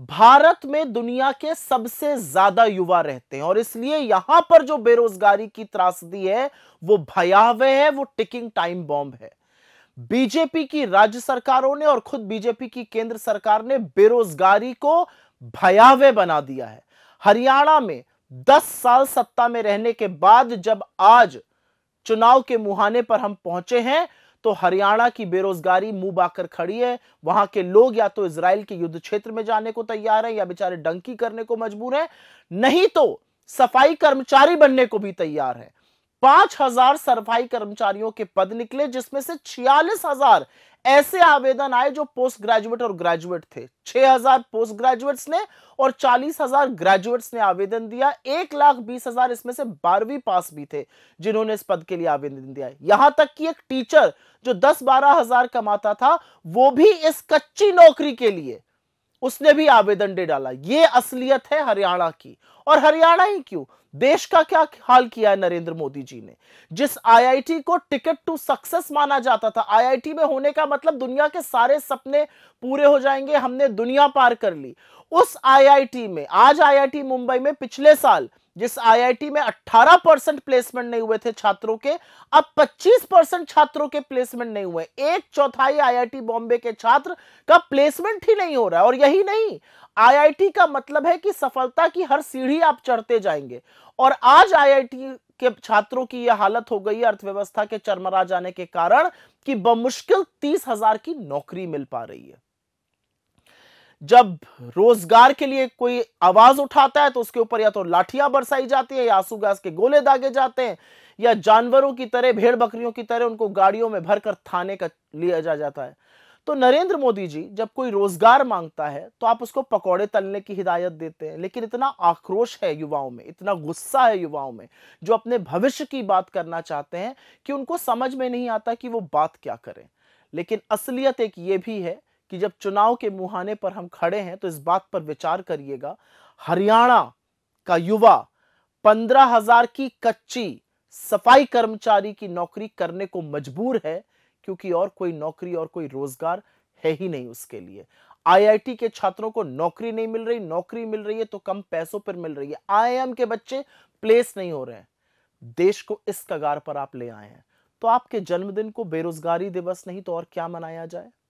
भारत में दुनिया के सबसे ज्यादा युवा रहते हैं और इसलिए यहां पर जो बेरोजगारी की त्रासदी है वो भयावह है वो टिकिंग टाइम बॉम्ब है बीजेपी की राज्य सरकारों ने और खुद बीजेपी की केंद्र सरकार ने बेरोजगारी को भयावह बना दिया है हरियाणा में 10 साल सत्ता में रहने के बाद जब आज चुनाव के मुहाने पर हम पहुंचे हैं तो हरियाणा की बेरोजगारी मुंह बाकर खड़ी है वहां के लोग या तो इसराइल के युद्ध क्षेत्र में जाने को तैयार हैं या बेचारे डंकी करने को मजबूर हैं नहीं तो सफाई कर्मचारी बनने को भी तैयार है पांच हजार सरफाई कर्मचारियों के पद निकले जिसमें से छियालीस हजार ऐसे आवेदन आए जो पोस्ट ग्रेजुएट और ग्रेजुएट थे 6000 पोस्ट ग्रेजुएट्स ने और 40000 ग्रेजुएट्स ने आवेदन दिया एक लाख बीस हजार इसमें से बारहवीं पास भी थे जिन्होंने इस पद के लिए आवेदन दिया यहां तक कि एक टीचर जो दस बारह हजार कमाता था वो भी इस कच्ची नौकरी के लिए उसने भी आवेदन दे डाला ये असलियत है हरियाणा की और हरियाणा ही क्यों देश का क्या हाल किया है नरेंद्र मोदी जी ने जिस आईआईटी को टिकट टू सक्सेस माना जाता था आईआईटी में होने का मतलब दुनिया के सारे सपने पूरे हो जाएंगे हमने दुनिया पार कर ली उस आईआईटी में आज आईआईटी मुंबई में पिछले साल जिस आईआईटी में 18 परसेंट प्लेसमेंट नहीं हुए थे छात्रों के अब 25 परसेंट छात्रों के प्लेसमेंट नहीं हुए एक चौथाई आईआईटी बॉम्बे के छात्र का प्लेसमेंट ही नहीं हो रहा है और यही नहीं आईआईटी का मतलब है कि सफलता की हर सीढ़ी आप चढ़ते जाएंगे और आज आईआईटी के छात्रों की यह हालत हो गई है अर्थव्यवस्था के चरमरा जाने के कारण कि बमुश्किल तीस हजार की नौकरी मिल पा रही है जब रोजगार के लिए कोई आवाज उठाता है तो उसके ऊपर या तो लाठियां बरसाई जाती है या आंसू गैस के गोले दागे जाते हैं या जानवरों की तरह भेड़ बकरियों की तरह उनको गाड़ियों में भरकर थाने का लिया जा जाता है तो नरेंद्र मोदी जी जब कोई रोजगार मांगता है तो आप उसको पकौड़े तलने की हिदायत देते हैं लेकिन इतना आक्रोश है युवाओं में इतना गुस्सा है युवाओं में जो अपने भविष्य की बात करना चाहते हैं कि उनको समझ में नहीं आता कि वो बात क्या करें लेकिन असलियत एक ये भी है कि जब चुनाव के मुहाने पर हम खड़े हैं तो इस बात पर विचार करिएगा हरियाणा का युवा पंद्रह हजार की कच्ची सफाई कर्मचारी की नौकरी करने को मजबूर है क्योंकि और कोई नौकरी और कोई रोजगार है ही नहीं उसके लिए आईआईटी के छात्रों को नौकरी नहीं मिल रही नौकरी मिल रही है तो कम पैसों पर मिल रही है आईआईएम के बच्चे प्लेस नहीं हो रहे हैं देश को इस कगार पर आप ले आए हैं तो आपके जन्मदिन को बेरोजगारी दिवस नहीं तो और क्या मनाया जाए